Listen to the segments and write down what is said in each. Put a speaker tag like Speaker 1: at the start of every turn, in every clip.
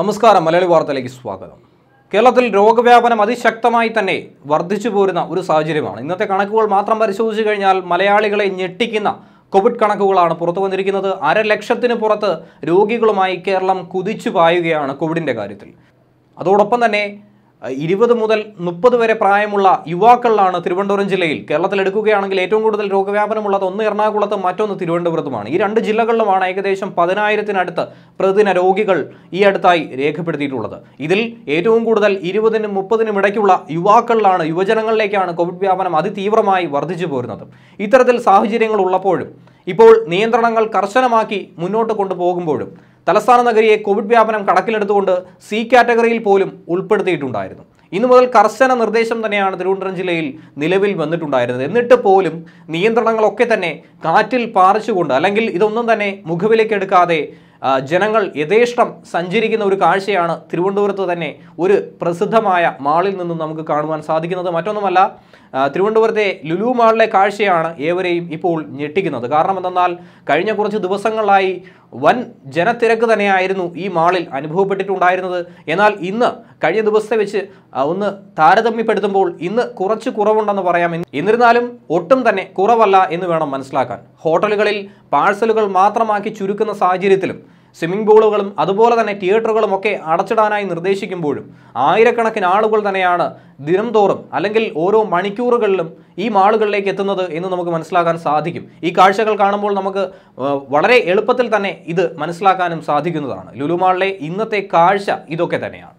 Speaker 1: നമസ്കാരം മലയാളി വാർത്തയിലേക്ക് സ്വാഗതം കേരളത്തിൽ രോഗവ്യാപനം അതിശക്തമായി തന്നെ വർദ്ധിച്ചു പോരുന്ന ഒരു സാഹചര്യമാണ് ഇന്നത്തെ കണക്കുകൾ മാത്രം പരിശോധിച്ചു കഴിഞ്ഞാൽ മലയാളികളെ ഞെട്ടിക്കുന്ന കോവിഡ് കണക്കുകളാണ് പുറത്തു വന്നിരിക്കുന്നത് അര ലക്ഷത്തിന് പുറത്ത് രോഗികളുമായി കേരളം കുതിച്ചു പായുകയാണ് കോവിഡിൻ്റെ കാര്യത്തിൽ അതോടൊപ്പം തന്നെ ഇരുപത് മുതൽ മുപ്പത് വരെ പ്രായമുള്ള യുവാക്കളിലാണ് തിരുവനന്തപുരം ജില്ലയിൽ കേരളത്തിൽ എടുക്കുകയാണെങ്കിൽ ഏറ്റവും കൂടുതൽ രോഗവ്യാപനമുള്ളത് ഒന്ന് എറണാകുളത്തും മറ്റൊന്ന് തിരുവനന്തപുരത്തുമാണ് ഈ രണ്ട് ജില്ലകളിലുമാണ് ഏകദേശം പതിനായിരത്തിനടുത്ത് പ്രതിദിന രോഗികൾ ഈ അടുത്തായി രേഖപ്പെടുത്തിയിട്ടുള്ളത് ഇതിൽ ഏറ്റവും കൂടുതൽ ഇരുപതിനും മുപ്പതിനും ഇടയ്ക്കുള്ള യുവാക്കളിലാണ് യുവജനങ്ങളിലേക്കാണ് കോവിഡ് വ്യാപനം അതിതീവ്രമായി വർദ്ധിച്ചു പോരുന്നത് ഇത്തരത്തിൽ സാഹചര്യങ്ങൾ ഉള്ളപ്പോഴും ഇപ്പോൾ നിയന്ത്രണങ്ങൾ കർശനമാക്കി മുന്നോട്ട് കൊണ്ടുപോകുമ്പോഴും തലസ്ഥാന നഗരിയെ കോവിഡ് വ്യാപനം കണക്കിലെടുത്തുകൊണ്ട് സി കാറ്റഗറിയിൽ പോലും ഉൾപ്പെടുത്തിയിട്ടുണ്ടായിരുന്നു ഇന്നു മുതൽ കർശന നിർദ്ദേശം തന്നെയാണ് തിരുവനന്തപുരം ജില്ലയിൽ നിലവിൽ വന്നിട്ടുണ്ടായിരുന്നത് എന്നിട്ട് പോലും നിയന്ത്രണങ്ങളൊക്കെ തന്നെ കാറ്റിൽ പാറിച്ചുകൊണ്ട് അല്ലെങ്കിൽ ഇതൊന്നും തന്നെ എടുക്കാതെ ജനങ്ങൾ യഥേഷ്ടം സഞ്ചരിക്കുന്ന ഒരു കാഴ്ചയാണ് തിരുവനന്തപുരത്ത് തന്നെ ഒരു പ്രസിദ്ധമായ മാളിൽ നിന്നും നമുക്ക് കാണുവാൻ സാധിക്കുന്നത് മറ്റൊന്നുമല്ല തിരുവനന്തപുരത്തെ ലുലു മാളിലെ കാഴ്ചയാണ് ഏവരെയും ഇപ്പോൾ ഞെട്ടിക്കുന്നത് കാരണം എന്തെന്നാൽ കഴിഞ്ഞ കുറച്ച് ദിവസങ്ങളായി വൻ ജനത്തിരക്ക് തന്നെയായിരുന്നു ഈ മാളിൽ അനുഭവപ്പെട്ടിട്ടുണ്ടായിരുന്നത് എന്നാൽ ഇന്ന് കഴിഞ്ഞ ദിവസത്തെ വെച്ച് ഒന്ന് താരതമ്യപ്പെടുത്തുമ്പോൾ ഇന്ന് കുറച്ച് കുറവുണ്ടെന്ന് പറയാം എന്നിരുന്നാലും ഒട്ടും തന്നെ കുറവല്ല എന്ന് വേണം മനസ്സിലാക്കാൻ ഹോട്ടലുകളിൽ പാഴ്സലുകൾ മാത്രമാക്കി ചുരുക്കുന്ന സാഹചര്യത്തിലും സ്വിമ്മിംഗ് പൂളുകളും അതുപോലെ തന്നെ തിയേറ്ററുകളും ഒക്കെ അടച്ചിടാനായി നിർദ്ദേശിക്കുമ്പോഴും ആയിരക്കണക്കിന് ആളുകൾ തന്നെയാണ് തോറും അല്ലെങ്കിൽ ഓരോ മണിക്കൂറുകളിലും ഈ മാളുകളിലേക്ക് എത്തുന്നത് എന്ന് നമുക്ക് മനസ്സിലാക്കാൻ സാധിക്കും ഈ കാഴ്ചകൾ കാണുമ്പോൾ നമുക്ക് വളരെ എളുപ്പത്തിൽ തന്നെ ഇത് മനസ്സിലാക്കാനും സാധിക്കുന്നതാണ് ലുലുമാളിലെ ഇന്നത്തെ കാഴ്ച ഇതൊക്കെ തന്നെയാണ്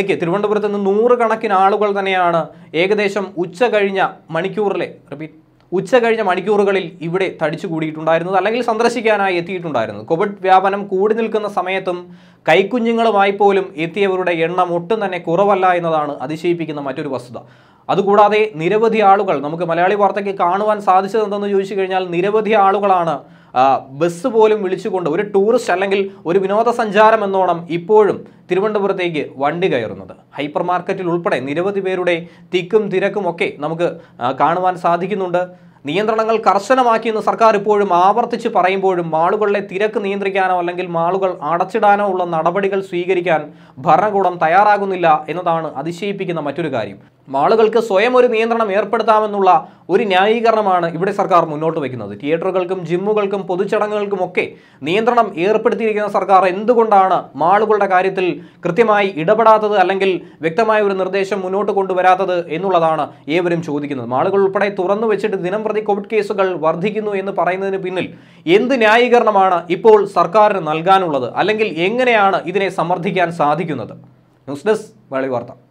Speaker 1: ിലേക്ക് തിരുവനന്തപുരത്ത് നിന്ന് നൂറുകണക്കിന് ആളുകൾ തന്നെയാണ് ഏകദേശം ഉച്ച കഴിഞ്ഞ മണിക്കൂറിലെ റിപ്പീറ്റ് ഉച്ച കഴിഞ്ഞ മണിക്കൂറുകളിൽ ഇവിടെ തടിച്ചു കൂടിയിട്ടുണ്ടായിരുന്നത് അല്ലെങ്കിൽ സന്ദർശിക്കാനായി എത്തിയിട്ടുണ്ടായിരുന്നത് കോവിഡ് വ്യാപനം കൂടി നിൽക്കുന്ന സമയത്തും കൈക്കുഞ്ഞുങ്ങളുമായി പോലും എത്തിയവരുടെ എണ്ണം ഒട്ടും തന്നെ കുറവല്ല എന്നതാണ് അതിശയിപ്പിക്കുന്ന മറ്റൊരു വസ്തുത അതുകൂടാതെ നിരവധി ആളുകൾ നമുക്ക് മലയാളി വാർത്തയ്ക്ക് കാണുവാൻ സാധിച്ചതെന്തെന്ന് ചോദിച്ചു കഴിഞ്ഞാൽ നിരവധി ആളുകളാണ് ബസ് പോലും വിളിച്ചുകൊണ്ട് ഒരു ടൂറിസ്റ്റ് അല്ലെങ്കിൽ ഒരു വിനോദസഞ്ചാരം എന്നോണം ഇപ്പോഴും തിരുവനന്തപുരത്തേക്ക് വണ്ടി കയറുന്നത് ഹൈപ്പർ മാർക്കറ്റിൽ ഉൾപ്പെടെ നിരവധി പേരുടെ തിക്കും തിരക്കും ഒക്കെ നമുക്ക് കാണുവാൻ സാധിക്കുന്നുണ്ട് നിയന്ത്രണങ്ങൾ കർശനമാക്കിയെന്ന് സർക്കാർ ഇപ്പോഴും ആവർത്തിച്ച് പറയുമ്പോഴും മാളുകളിലെ തിരക്ക് നിയന്ത്രിക്കാനോ അല്ലെങ്കിൽ മാളുകൾ അടച്ചിടാനോ ഉള്ള നടപടികൾ സ്വീകരിക്കാൻ ഭരണകൂടം തയ്യാറാകുന്നില്ല എന്നതാണ് അതിശയിപ്പിക്കുന്ന മറ്റൊരു കാര്യം മാളുകൾക്ക് സ്വയം ഒരു നിയന്ത്രണം ഏർപ്പെടുത്താമെന്നുള്ള ഒരു ന്യായീകരണമാണ് ഇവിടെ സർക്കാർ മുന്നോട്ട് വയ്ക്കുന്നത് തിയേറ്ററുകൾക്കും ജിമ്മുകൾക്കും ഒക്കെ നിയന്ത്രണം ഏർപ്പെടുത്തിയിരിക്കുന്ന സർക്കാർ എന്തുകൊണ്ടാണ് മാളുകളുടെ കാര്യത്തിൽ കൃത്യമായി ഇടപെടാത്തത് അല്ലെങ്കിൽ വ്യക്തമായ ഒരു നിർദ്ദേശം മുന്നോട്ട് കൊണ്ടുവരാത്തത് എന്നുള്ളതാണ് ഏവരും ചോദിക്കുന്നത് മാളുകൾ ഉൾപ്പെടെ തുറന്നു വെച്ചിട്ട് ദിനം പ്രതി കോവിഡ് കേസുകൾ വർദ്ധിക്കുന്നു എന്ന് പറയുന്നതിന് പിന്നിൽ എന്ത് ന്യായീകരണമാണ് ഇപ്പോൾ സർക്കാരിന് നൽകാനുള്ളത് അല്ലെങ്കിൽ എങ്ങനെയാണ് ഇതിനെ സമർത്ഥിക്കാൻ സാധിക്കുന്നത് ന്യൂസ് ഡെസ്ക് വളി വാർത്ത